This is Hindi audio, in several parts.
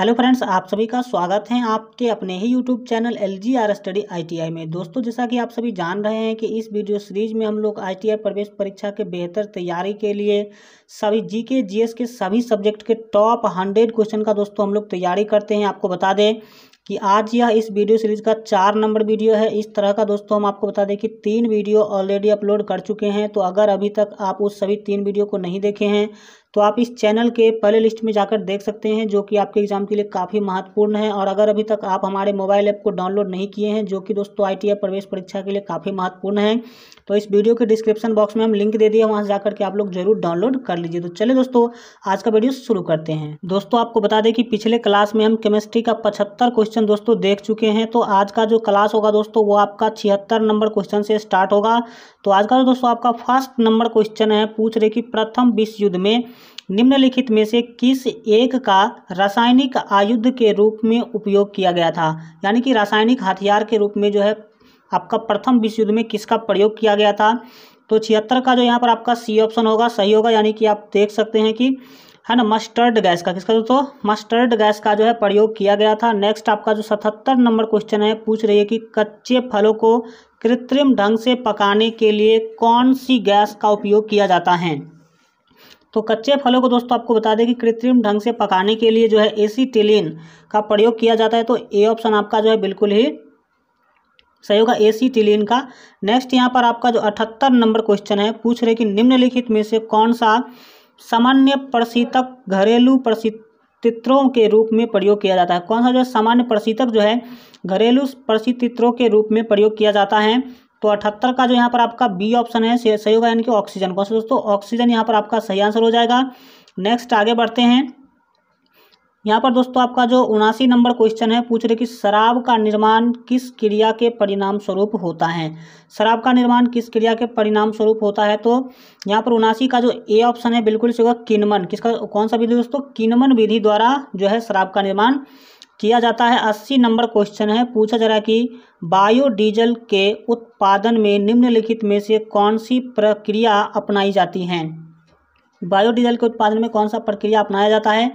हेलो फ्रेंड्स आप सभी का स्वागत है आपके अपने ही YouTube channel L G R study I में दोस्तों जैसा कि आप सभी जान रहे हैं कि इस वीडियो सीरीज में हम लोग आई प्रवेश परीक्षा के बेहतर तैयारी के लिए सभी जीके जीएस के सभी सब्जेक्ट के टॉप हंड्रेड क्वेश्चन का दोस्तों हम लोग तैयारी करते हैं आपको बता दें कि आज यह इस वीडियो सीरीज़ का चार नंबर वीडियो है इस तरह का दोस्तों हम आपको बता दें कि तीन वीडियो ऑलरेडी अपलोड कर चुके हैं तो अगर अभी तक आप उस सभी तीन वीडियो को नहीं देखे हैं तो आप इस चैनल के पहले लिस्ट में जाकर देख सकते हैं जो कि आपके एग्जाम के लिए काफ़ी महत्वपूर्ण है और अगर अभी तक आप हमारे मोबाइल ऐप को डाउनलोड नहीं किए हैं जो कि दोस्तों आई टी प्रवेश परीक्षा के लिए काफ़ी महत्वपूर्ण है तो इस वीडियो के डिस्क्रिप्शन बॉक्स में हम लिंक दे दिए वहाँ से जाकर के आप लोग जरूर डाउनलोड कर लीजिए तो चले दोस्तों आज का वीडियो शुरू करते हैं दोस्तों आपको बता दें कि पिछले क्लास में हम केमिस्ट्री का पचहत्तर क्वेश्चन दोस्तों देख चुके हैं तो आज का जो क्लास होगा दोस्तों वो आपका छिहत्तर नंबर क्वेश्चन से स्टार्ट होगा तो आज का दोस्तों आपका फर्स्ट नंबर क्वेश्चन है पूछ रहे कि प्रथम विश्व युद्ध में निम्नलिखित में से किस एक का रासायनिक आयुध के रूप में उपयोग किया गया था यानी कि रासायनिक हथियार के रूप में जो है आपका प्रथम विश्व युद्ध में किसका प्रयोग किया गया था तो छिहत्तर का जो यहाँ पर आपका सी ऑप्शन होगा सही होगा यानी कि आप देख सकते हैं कि है ना मस्टर्ड गैस का किसका दोस्तों मस्टर्ड गैस का जो है प्रयोग किया गया था नेक्स्ट आपका जो सतहत्तर नंबर क्वेश्चन है पूछ रही है कि कच्चे फलों को कृत्रिम ढंग से पकाने के लिए कौन सी गैस का उपयोग किया जाता है तो कच्चे फलों को दोस्तों आपको बता दें कि कृत्रिम ढंग से पकाने के लिए जो है एसीटिलिन का प्रयोग किया जाता है तो ए ऑप्शन आपका जो है बिल्कुल ही सही होगा एसीटिलिन का नेक्स्ट यहाँ पर आपका जो अठहत्तर नंबर क्वेश्चन है पूछ रहे कि निम्नलिखित में से कौन सा सामान्य प्रशीतक घरेलू प्रशीत के रूप में प्रयोग किया जाता है कौन सा जो है सामान्य प्रशीतक जो है घरेलू प्रशीतित्रों के रूप में प्रयोग किया जाता है तो अठहत्तर का जो यहाँ पर आपका बी ऑप्शन है सही होगा यानी कि ऑक्सीजन कौन सा दोस्तों ऑक्सीजन यहाँ पर आपका सही आंसर हो जाएगा नेक्स्ट आगे बढ़ते हैं यहाँ पर दोस्तों आपका जो उनासी नंबर क्वेश्चन है पूछ रहे कि शराब का निर्माण किस क्रिया के परिणाम स्वरूप होता है शराब का निर्माण किस क्रिया के परिणाम स्वरूप होता है तो यहाँ पर उनासी का जो ए ऑप्शन है बिल्कुल सही होगा किनमन किसका कौन सा विधि दोस्तों किनमन विधि द्वारा जो है शराब का निर्माण किया जाता है अस्सी नंबर क्वेश्चन है पूछा जा रहा है कि बायोडीजल के उत्पादन में निम्नलिखित में से कौन सी प्रक्रिया अपनाई जाती हैं बायोडीजल के उत्पादन में कौन सा प्रक्रिया अपनाया जाता है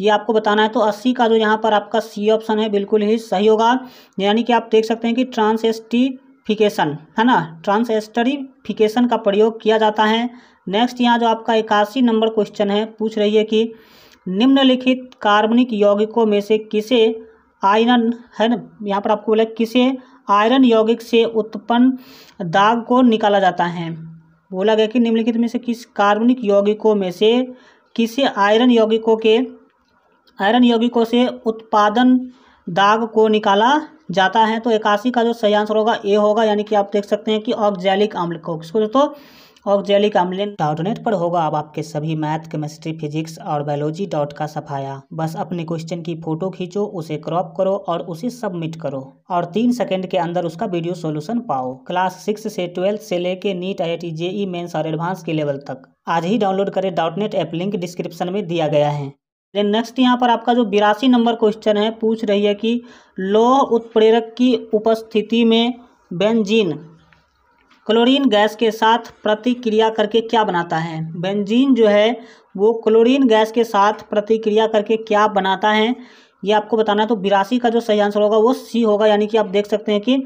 ये आपको बताना है तो अस्सी का जो यहाँ पर आपका सी ऑप्शन है बिल्कुल ही सही होगा यानी कि आप देख सकते हैं कि ट्रांसएस्टिफिकेशन है ना ट्रांसएस्टरीफिकेशन का प्रयोग किया जाता है नेक्स्ट यहाँ जो आपका इक्यासी नंबर क्वेश्चन है पूछ रही है कि निम्नलिखित कार्बनिक यौगिकों में से किसे आयरन है ना यहाँ पर आपको बोला किसे आयरन यौगिक से उत्पन्न दाग को निकाला जाता है बोला गया कि निम्नलिखित में से किस कार्बनिक यौगिकों में से किसे आयरन यौगिकों के आयरन यौगिकों से उत्पादन दाग को निकाला जाता है तो एकासी का जो सही आंसर होगा ए होगा यानी कि आप देख सकते हैं कि ऑक्जैलिक आम्ल को इसको दोस्तों ऑक्जेलिक आमलिन डॉट नेट पर होगा अब आपके सभी मैथ केमिस्ट्री फिजिक्स और बायोलॉजी डॉट का सफाया बस अपने क्वेश्चन की फोटो खींचो उसे क्रॉप करो और उसे सबमिट करो और तीन सेकंड के अंदर उसका वीडियो सोल्यूशन पाओ क्लास सिक्स से ट्वेल्थ से लेके NEET I I JEE mains और एडवांस के लेवल तक आज ही डाउनलोड करें dot net app link description में दिया गया है नेक्स्ट यहाँ पर आपका जो बिरासी नंबर क्वेश्चन है पूछ रही है कि लोह उत्प्रेरक की उपस्थिति में बेंजीन क्लोरीन गैस के साथ प्रतिक्रिया करके क्या बनाता है बेंजीन जो है वो क्लोरीन गैस के साथ प्रतिक्रिया करके क्या बनाता है ये आपको बताना है तो बिरासी का जो सही आंसर होगा वो सी होगा यानी कि आप देख सकते हैं कि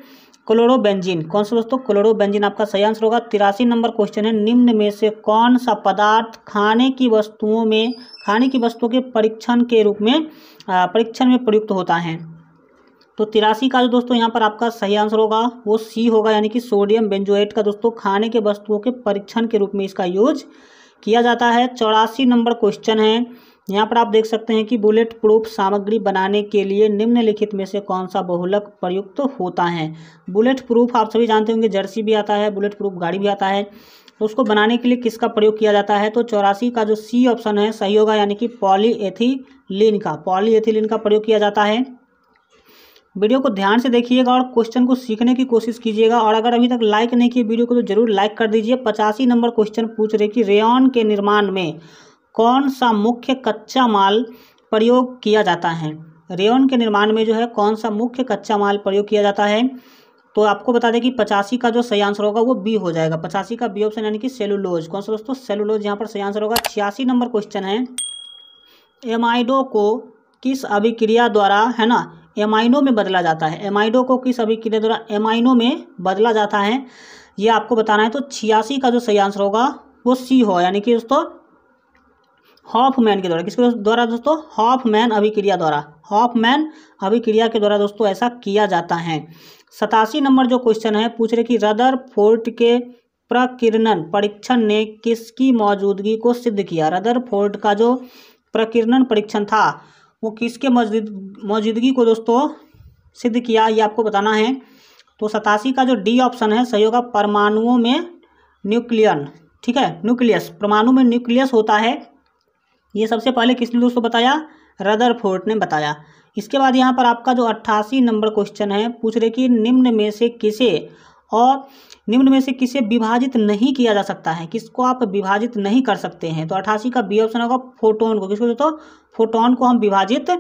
क्लोरोबेंजीन कौन सा दोस्तों क्लोरोबेंजीन आपका सही आंसर होगा तिरासी नंबर क्वेश्चन है निम्न में से कौन सा पदार्थ खाने की वस्तुओं में खाने की वस्तुओं के परीक्षण के रूप में परीक्षण में प्रयुक्त होता है तो तिरासी का जो दोस्तों यहाँ पर आपका सही आंसर होगा वो सी होगा यानी कि सोडियम बेंजोएट का दोस्तों खाने के वस्तुओं के परीक्षण के रूप में इसका यूज किया जाता है चौरासी नंबर क्वेश्चन है यहाँ पर आप देख सकते हैं कि बुलेट प्रूफ सामग्री बनाने के लिए निम्नलिखित में से कौन सा बहुलक प्रयुक्त तो होता है बुलेट प्रूफ आप सभी जानते होंगे जर्सी भी आता है बुलेट प्रूफ गाड़ी भी आता है तो उसको बनाने के लिए किसका प्रयोग किया जाता है तो चौरासी का जो सी ऑप्शन है सही होगा यानी कि पॉलीएथिलीन का पॉलीएथिलीन का प्रयोग किया जाता है वीडियो को ध्यान से देखिएगा और क्वेश्चन को सीखने की कोशिश कीजिएगा और अगर अभी तक लाइक नहीं किए वीडियो को तो जरूर लाइक कर दीजिए पचासी नंबर क्वेश्चन पूछ रहे कि रेयन के निर्माण में कौन सा मुख्य कच्चा माल प्रयोग किया जाता है रेयन के निर्माण में जो है कौन सा मुख्य कच्चा माल प्रयोग किया जाता है तो आपको बता दें कि पचासी का जो सही आंसर होगा वो बी हो जाएगा पचासी का बी ऑप्शन यानी कि सेलुलोज कौन सा दोस्तों सेलुलोज यहाँ पर सही आंसर होगा छियासी नंबर क्वेश्चन है एमाइडो को किस अभिक्रिया द्वारा है ना एमाइनो में बदला जाता है एमाइनो को किस अभिक्रिया द्वारा एमाइनो में बदला जाता है ये आपको बताना है तो छियासी का जो सही आंसर होगा वो सी हो यानी कि दोस्तों मैन के द्वारा किसके द्वारा दोस्तों मैन अभिक्रिया द्वारा मैन अभिक्रिया के द्वारा दोस्तों ऐसा किया जाता है सतासी नंबर जो क्वेश्चन है पूछ रहे कि रदर फोर्ट के प्रकिरणन परीक्षण ने किसकी मौजूदगी को सिद्ध किया रदर फोर्ट का जो प्रकिरणन परीक्षण था वो किसके मौजूद मौजूदगी को दोस्तों सिद्ध किया ये आपको बताना है तो सतासी का जो डी ऑप्शन है सही होगा परमाणुओं में न्यूक्लियन ठीक है न्यूक्लियस परमाणु में न्यूक्लियस होता है ये सबसे पहले किसने दोस्तों बताया रदर ने बताया इसके बाद यहाँ पर आपका जो अट्ठासी नंबर क्वेश्चन है पूछ रहे कि निम्न में से किसे और निम्न में से किसे विभाजित नहीं किया जा सकता है किसको आप विभाजित नहीं कर सकते हैं तो अठासी का बी ऑप्शन होगा फोटोन को किसको दोस्तों फोटोन को हम विभाजित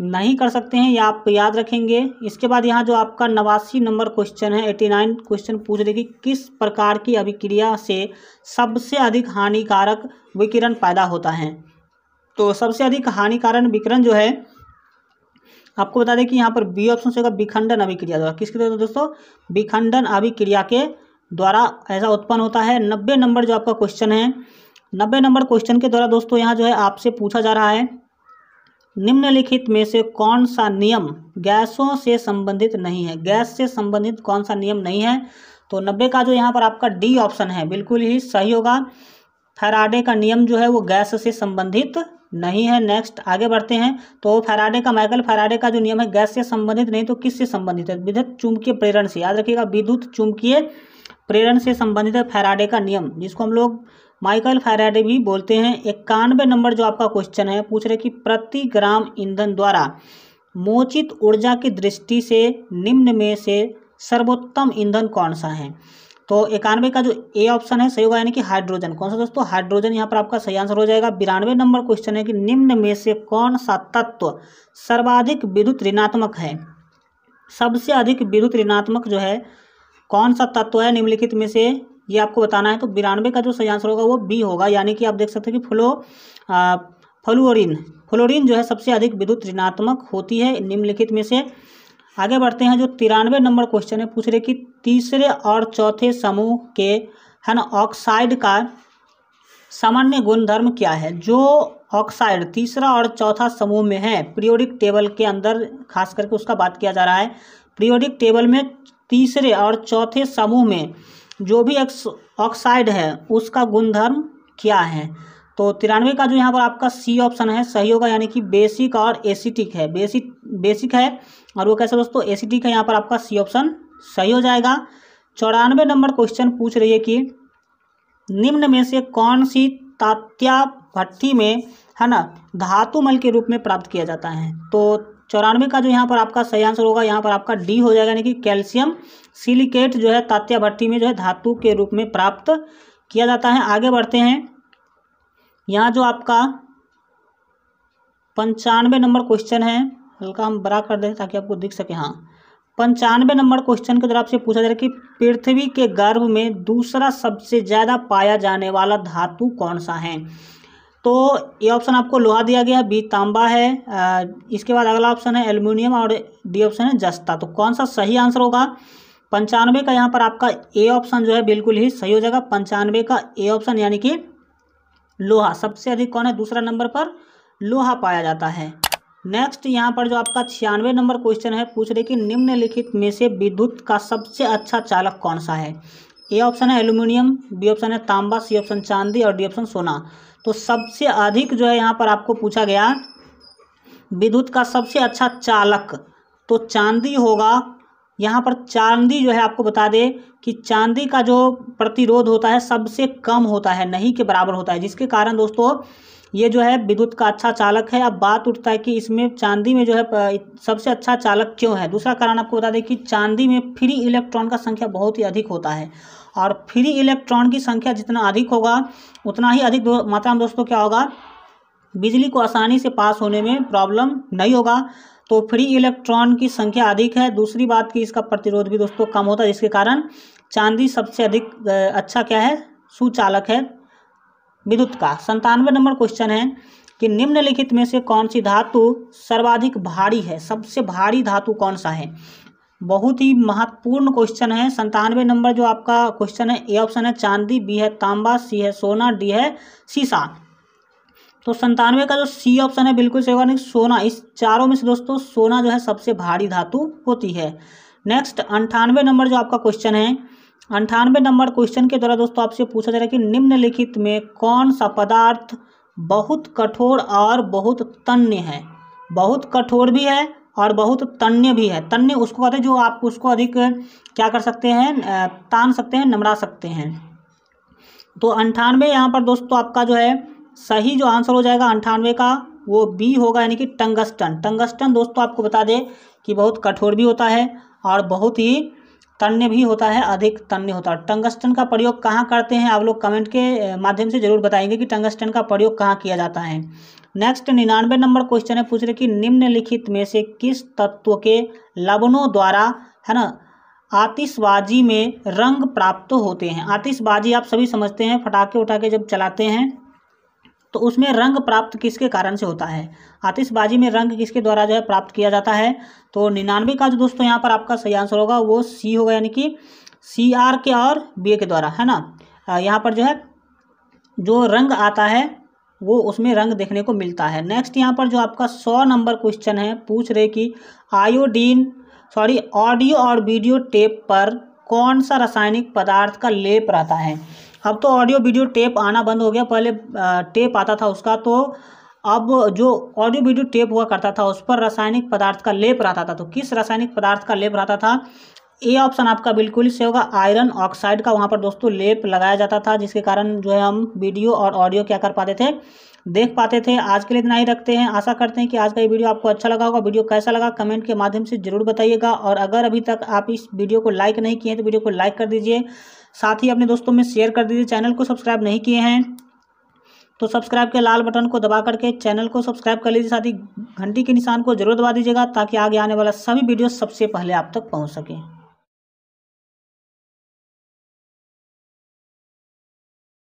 नहीं कर सकते हैं या आप याद रखेंगे इसके बाद यहाँ जो आपका नवासी नंबर क्वेश्चन है एटी नाइन क्वेश्चन पूछ रहे कि किस प्रकार की अभिक्रिया से सबसे अधिक हानिकारक विकिरण पैदा होता है तो सबसे अधिक हानिकारक विकिरण जो है आपको बता दें कि यहाँ पर बी ऑप्शन से होगा विखंडन अभिक्रिया द्वारा किसके द्वारा दोस्तों विखंडन अभिक्रिया के द्वारा ऐसा उत्पन्न होता है नब्बे नंबर जो आपका क्वेश्चन है नब्बे नंबर क्वेश्चन के द्वारा दोस्तों यहाँ जो है आपसे पूछा जा रहा है निम्नलिखित में से कौन सा नियम गैसों से संबंधित नहीं है गैस से संबंधित कौन सा नियम नहीं है तो नब्बे का जो यहाँ पर आपका डी ऑप्शन है बिल्कुल ही सही होगा फैराडे का नियम जो है वो गैस से संबंधित नहीं है नेक्स्ट आगे बढ़ते हैं तो फैराडे का माइकल फैराडे का जो नियम है गैस से संबंधित नहीं तो किससे संबंधित है विद्युत चुंबकीय प्रेरण से याद रखिएगा विद्युत चुंबकीय प्रेरण से संबंधित है फैराडे का नियम जिसको हम लोग माइकल फैराडे भी बोलते हैं इक्यानवे नंबर जो आपका क्वेश्चन है पूछ रहे कि प्रति ग्राम ईंधन द्वारा मोचित ऊर्जा की दृष्टि से निम्न में से सर्वोत्तम ईंधन कौन सा है तो इक्यानवे का जो ए ऑप्शन है सही होगा यानी कि हाइड्रोजन कौन सा दोस्तों हाइड्रोजन यहाँ पर आपका सही आंसर हो जाएगा बिरानवे नंबर क्वेश्चन है कि निम्न में से कौन सा तत्व सर्वाधिक विद्युत ऋणात्मक है सबसे अधिक विद्युत ऋणात्मक जो है कौन सा तत्व है निम्नलिखित में से ये आपको बताना है तो बिरानवे का जो सही आंसर होगा वो बी होगा यानी कि आप देख सकते हैं कि फ्लो फ्लोरिन फ्लोरिन जो है सबसे अधिक विद्युत ऋणात्मक होती है निम्नलिखित में से आगे बढ़ते हैं जो तिरानवे नंबर क्वेश्चन है पूछ रहे कि तीसरे और चौथे समूह के है ना ऑक्साइड का सामान्य गुणधर्म क्या है जो ऑक्साइड तीसरा और चौथा समूह में है प्रियोडिक टेबल के अंदर खास करके उसका बात किया जा रहा है प्रियोडिक टेबल में तीसरे और चौथे समूह में जो भी ऑक्साइड है उसका गुणधर्म क्या है तो तिरानवे का जो यहाँ पर आपका सी ऑप्शन है सही होगा यानी कि बेसिक और एसिटिक है बेसिक बेसिक है और वो कैसे दोस्तों एसिटिक है यहाँ पर आपका सी ऑप्शन सही हो जाएगा चौरानवे नंबर क्वेश्चन पूछ रही है कि निम्न में से कौन सी तात्या भट्टी में है ना धातु मल के रूप में प्राप्त किया जाता है तो चौरानवे का जो यहाँ पर आपका सही आंसर होगा यहाँ पर आपका डी हो जाएगा यानी कि कैल्शियम सिलिकेट जो है तात्या भट्टी में जो है धातु के रूप में प्राप्त किया जाता है आगे बढ़ते हैं यहाँ जो आपका पंचानवे नंबर क्वेश्चन है हल्का हम बड़ा कर दें ताकि आपको दिख सके हाँ पंचानवे नंबर क्वेश्चन के द्वारा आपसे पूछा जा रहा है कि पृथ्वी के गर्भ में दूसरा सबसे ज़्यादा पाया जाने वाला धातु कौन सा है तो ये ऑप्शन आपको लोहा दिया गया बी तांबा है इसके बाद अगला ऑप्शन है एल्यूमिनियम और डी ऑप्शन है जस्ता तो कौन सा सही आंसर होगा पंचानवे का यहाँ पर आपका ए ऑप्शन जो है बिल्कुल ही सही हो जाएगा पंचानवे का ए ऑप्शन यानी कि लोहा सबसे अधिक कौन है दूसरा नंबर पर लोहा पाया जाता है नेक्स्ट यहाँ पर जो आपका छियानवे नंबर क्वेश्चन है पूछ रहे कि निम्नलिखित में से विद्युत का सबसे अच्छा चालक कौन सा है ए ऑप्शन है एल्यूमिनियम बी ऑप्शन है तांबा सी ऑप्शन चांदी और डी ऑप्शन सोना तो सबसे अधिक जो है यहाँ पर आपको पूछा गया विद्युत का सबसे अच्छा चालक तो चांदी होगा यहाँ पर चांदी जो है आपको बता दें कि चांदी का जो प्रतिरोध होता है सबसे कम होता है नहीं के बराबर होता है जिसके कारण दोस्तों ये जो है विद्युत का अच्छा चालक है अब बात उठता है कि इसमें चांदी में जो है सबसे अच्छा चालक क्यों है दूसरा कारण आपको बता दें कि चांदी में फ्री इलेक्ट्रॉन का संख्या बहुत ही अधिक होता है और फ्री इलेक्ट्रॉन की संख्या जितना अधिक होगा उतना ही अधिक मात्रा में दोस्तों क्या होगा बिजली को आसानी से पास होने में प्रॉब्लम नहीं होगा तो फ्री इलेक्ट्रॉन की संख्या अधिक है दूसरी बात कि इसका प्रतिरोध भी दोस्तों कम होता है जिसके कारण चांदी सबसे अधिक अच्छा क्या है सुचालक है विद्युत का संतानवे नंबर क्वेश्चन है कि निम्नलिखित में से कौन सी धातु सर्वाधिक भारी है सबसे भारी धातु कौन सा है बहुत ही महत्वपूर्ण क्वेश्चन है संतानवे नंबर जो आपका क्वेश्चन है ए ऑप्शन है चांदी बी है तांबा सी है सोना डी है सीसा तो संतानवे का जो सी ऑप्शन है बिल्कुल सही होगा सोना इस चारों में से दोस्तों सोना जो है सबसे भारी धातु होती है नेक्स्ट अंठानवे नंबर जो आपका क्वेश्चन है अंठानवे नंबर क्वेश्चन के द्वारा दोस्तों आपसे पूछा जा रहा है कि निम्नलिखित में कौन सा पदार्थ बहुत कठोर और बहुत तन्य है बहुत कठोर भी है और बहुत तन्य भी है तन्य उसको कहते हैं जो आप उसको अधिक क्या कर सकते हैं तान सकते हैं नमड़ा सकते हैं तो अंठानवे यहाँ पर दोस्तों आपका जो है सही जो आंसर हो जाएगा अंठानवे का वो बी होगा यानी कि टंगस्टन टंगस्टन दोस्तों आपको बता दें कि बहुत कठोर भी होता है और बहुत ही तन्य भी होता है अधिक तन्य होता है टंगस्टन का प्रयोग कहाँ करते हैं आप लोग कमेंट के माध्यम से जरूर बताएंगे कि टंगस्टन का प्रयोग कहाँ किया जाता है नेक्स्ट निन्यानवे नंबर क्वेश्चन है पूछ रहे कि निम्नलिखित में से किस तत्व के लवणों द्वारा है ना आतिशबाजी में रंग प्राप्त होते हैं आतिशबाजी आप सभी समझते हैं फटाखे उठाके जब चलाते हैं तो उसमें रंग प्राप्त किसके कारण से होता है आतिशबाजी में रंग किसके द्वारा जो है प्राप्त किया जाता है तो निन्यानवे का जो दोस्तों यहाँ पर आपका सही आंसर होगा वो सी होगा यानी कि सी आर के और बी ए के द्वारा है ना यहाँ पर जो है जो रंग आता है वो उसमें रंग देखने को मिलता है नेक्स्ट यहाँ पर जो आपका सौ नंबर क्वेश्चन है पूछ रहे कि आयोडीन सॉरी ऑडियो और वीडियो टेप पर कौन सा रासायनिक पदार्थ का लेप रहता है अब तो ऑडियो वीडियो टेप आना बंद हो गया पहले टेप आता था उसका तो अब जो ऑडियो वीडियो टेप हुआ करता था उस पर रासायनिक पदार्थ का लेप रहता था तो किस रासायनिक पदार्थ का लेप रहता था ए ऑप्शन आपका बिल्कुल से होगा आयरन ऑक्साइड का वहाँ पर दोस्तों लेप लगाया जाता था जिसके कारण जो है हम वीडियो और ऑडियो क्या कर पाते थे देख पाते थे आज के लिए इतना ही रखते हैं आशा करते हैं कि आज का ये वीडियो आपको अच्छा लगा होगा वीडियो कैसा लगा कमेंट के माध्यम से जरूर बताइएगा और अगर अभी तक आप इस वीडियो को लाइक नहीं किए हैं तो वीडियो को लाइक कर दीजिए साथ ही अपने दोस्तों में शेयर कर दीजिए चैनल को सब्सक्राइब नहीं किए हैं तो सब्सक्राइब के लाल बटन को दबा करके चैनल को सब्सक्राइब कर लीजिए साथ ही घंटी के निशान को जरूर दबा दीजिएगा ताकि आगे आने वाला सभी वीडियो सबसे पहले आप तक पहुंच सकें